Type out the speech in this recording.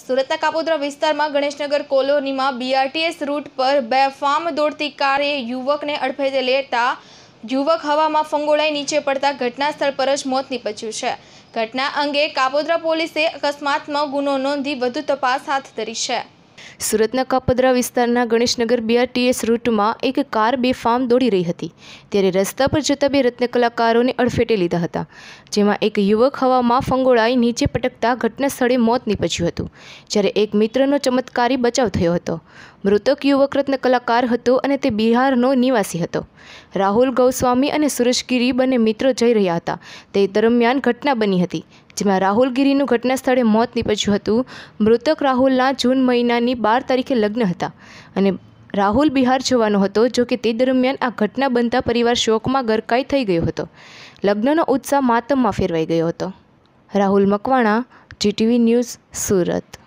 સુરતના કાપોદ્રા વિસ્તારમાં ગણેશનગર કોલોનીમાં બીઆરટીએસ રૂટ પર બે બેફામ દોડતી કારે યુવકને અડફેટે લેતા યુવક હવામાં ફંગોળાઈ નીચે પડતા ઘટના સ્થળ પર જ મોત નીપજ્યું છે ઘટના અંગે કાપોદ્રા પોલીસે અકસ્માતમાં ગુનો નોંધી વધુ તપાસ હાથ ધરી છે સુરતના કાપદરા વિસ્તારના ગણેશનગર બીઆરટીએસ રૂટમાં એક કાર બે બેફામ દોડી રહી હતી ત્યારે રસ્તા પર જતા બે રત્નકલાકારોને અડફેટે લીધા હતા જેમાં એક યુવક હવામાં ફંગોળાઈ નીચે પટકતા ઘટના સ્થળે મોત નીપજ્યું હતું જ્યારે એક મિત્રનો ચમત્કારી બચાવ થયો હતો મૃતક યુવકરત્ન કલાકાર હતો અને તે બિહારનો નિવાસી હતો રાહુલ ગૌસ્વામી અને સુરેશગીરી બંને મિત્રો જઈ રહ્યા હતા તે દરમિયાન ઘટના બની હતી જેમાં રાહુલ ગીરીનું ઘટના સ્થળે મોત નીપજ્યું હતું મૃતક રાહુલના જૂન મહિનાની બાર તારીખે લગ્ન હતા અને રાહુલ બિહાર જવાનો હતો જો કે તે દરમિયાન આ ઘટના બનતા પરિવાર શોકમાં ગરકાઈ થઈ ગયો હતો લગ્નનો ઉત્સાહ માતમમાં ફેરવાઈ ગયો હતો રાહુલ મકવાણા જીટીવી ન્યૂઝ સુરત